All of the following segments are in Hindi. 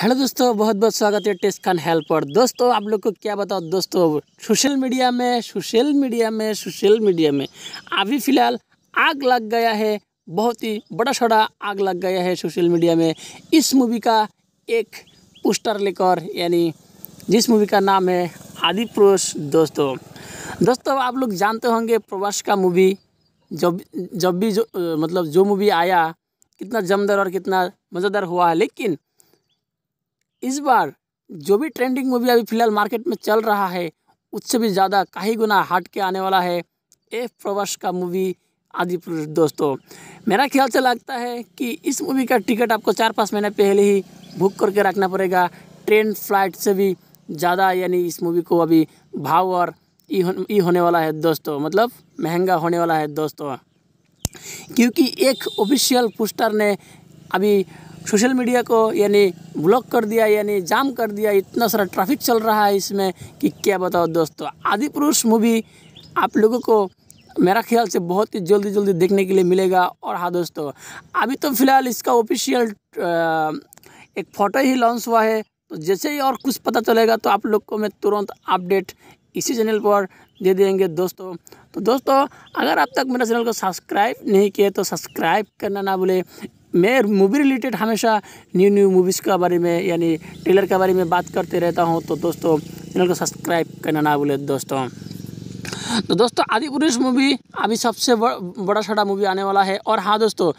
हेलो दोस्तों बहुत बहुत स्वागत है टेस्ट खान हेल्प दोस्तों आप लोग को क्या बताओ दोस्तों सोशल मीडिया में सोशल मीडिया में सोशल मीडिया में अभी फ़िलहाल आग लग गया है बहुत ही बड़ा सड़ा आग लग गया है सोशल मीडिया में इस मूवी का एक पोस्टर लेकर यानी जिस मूवी का नाम है आदि पुरुष दोस्तों दोस्तों आप लोग जानते होंगे प्रवास का मूवी जब जब भी जो मतलब जो मूवी आया कितना जमदार और कितना मज़ेदार हुआ है लेकिन इस बार जो भी ट्रेंडिंग मूवी अभी फिलहाल मार्केट में चल रहा है उससे भी ज़्यादा ही गुना हट के आने वाला है ए प्रवास का मूवी आदि पुरुष दोस्तों मेरा ख्याल से लगता है कि इस मूवी का टिकट आपको चार पाँच महीने पहले ही बुक करके रखना पड़ेगा ट्रेन फ्लाइट से भी ज़्यादा यानी इस मूवी को अभी भाव और ई हो, होने वाला है दोस्तों मतलब महंगा होने वाला है दोस्तों क्योंकि एक ऑफिशियल पोस्टर ने अभी सोशल मीडिया को यानी ब्लॉक कर दिया यानी जाम कर दिया इतना सारा ट्रैफिक चल रहा है इसमें कि क्या बताओ दोस्तों आदि पुरुष मूवी आप लोगों को मेरा ख्याल से बहुत ही जल्दी जल्दी देखने के लिए मिलेगा और हाँ दोस्तों अभी तो फिलहाल इसका ऑफिशियल एक फ़ोटो ही लॉन्च हुआ है तो जैसे ही और कुछ पता चलेगा तो आप लोग को मैं तुरंत अपडेट इसी चैनल पर दे देंगे दोस्तों तो दोस्तों अगर आप तक मेरे चैनल को सब्सक्राइब नहीं किए तो सब्सक्राइब करना ना भूलें मैं मूवी रिलेटेड हमेशा न्यू न्यू मूवीज़ के बारे में यानी ट्रेलर के बारे में बात करते रहता हूँ तो दोस्तों चैनल को सब्सक्राइब करना ना भूले दोस्तों तो दोस्तों पुरुष मूवी अभी सबसे बड़ा छोटा मूवी आने वाला है और हाँ दोस्तों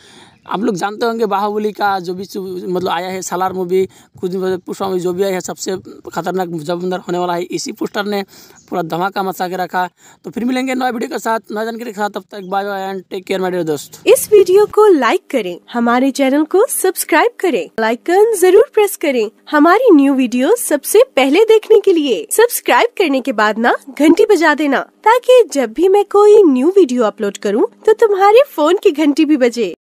आप लोग जानते होंगे बाहुबली का जो भी मतलब आया है सालार मूवी कुछ दिन पुष्पा मूवी जो भी आया है सबसे खतरनाक जबंदर होने वाला है इसी पोस्टर ने पूरा धमाका मचा के रखा तो फिर मिलेंगे नए वीडियो के साथ नए जानकारी के साथ तब तक bye bye and take care my दोस्त इस वीडियो को लाइक करें हमारे चैनल को सब्सक्राइब करें लाइकन जरूर प्रेस करें हमारी न्यू वीडियो सबसे पहले देखने के लिए सब्सक्राइब करने के बाद ना घंटी बजा देना ताकि जब भी मैं कोई न्यू वीडियो अपलोड करूँ तो तुम्हारे फोन की घंटी भी बजे